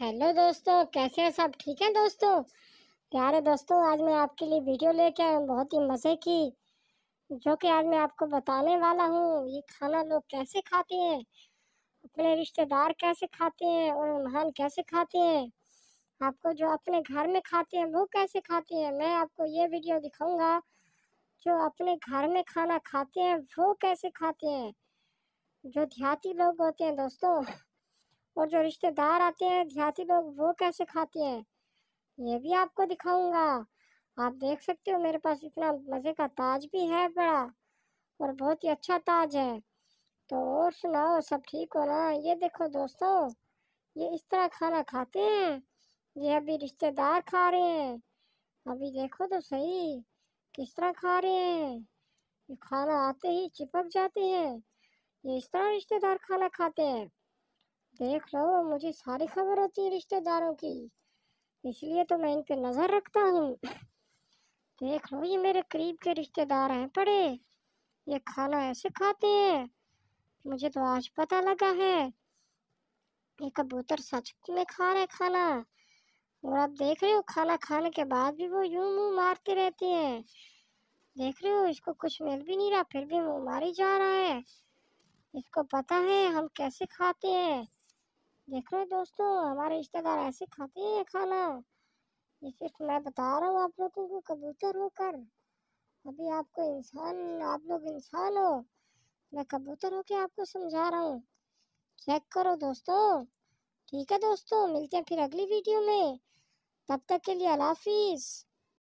hello दोस्तों कैसे हैं सब ठीक हैं दोस्तों प्यारे दोस्तों आज मैं आपके लिए वीडियो लेके आया हूँ बहुत ही मज़े की जो कि आज मैं आपको बताने वाला हूँ ये खाना लोग कैसे खाते हैं अपने रिश्तेदार कैसे खाते हैं और मेहमान कैसे खाते हैं आपको जो अपने घर में खाते हैं वो कैसे खाते हैं मैं आपको ये वीडियो दिखाऊँगा जो अपने घर में खाना खाते हैं वो कैसे खाते हैं जो देहाती लोग होते हैं दोस्तों और जो रिश्तेदार आते हैं देहाती लोग वो कैसे खाते हैं ये भी आपको दिखाऊंगा आप देख सकते हो मेरे पास इतना मज़े का ताज भी है बड़ा और बहुत ही अच्छा ताज है तो और सुनाओ सब ठीक हो ना ये देखो दोस्तों ये इस तरह खाना खाते हैं ये अभी रिश्तेदार खा रहे हैं अभी देखो तो सही किस तरह खा रहे हैं ये खाना आते ही चिपक जाते हैं ये इस तरह रिश्तेदार खाना खाते हैं देख लो मुझे सारी खबर होती है रिश्तेदारों की इसलिए तो मैं इन पर नज़र रखता हूँ देख लो ये मेरे करीब के रिश्तेदार हैं पड़े ये खाना ऐसे खाते हैं मुझे तो आज पता लगा है ये कबूतर सच में खा रहे खाना और आप देख रहे हो खाना खाने के बाद भी वो यूं मुंह मारते रहते हैं देख रहे हो इसको कुछ मिल भी नहीं रहा फिर भी मुंह मारी जा रहा है इसको पता है हम कैसे खाते हैं देख रहे हो दोस्तों हमारे रिश्तेदार ऐसे खाते हैं खाना ये सिर्फ मैं बता रहा हूँ आप लोगों को कबूतर होकर अभी आपको इंसान आप लोग इंसान हो मैं कबूतर होकर आपको समझा रहा हूँ चेक करो दोस्तों ठीक है दोस्तों मिलते हैं फिर अगली वीडियो में तब तक के लिए हाफिज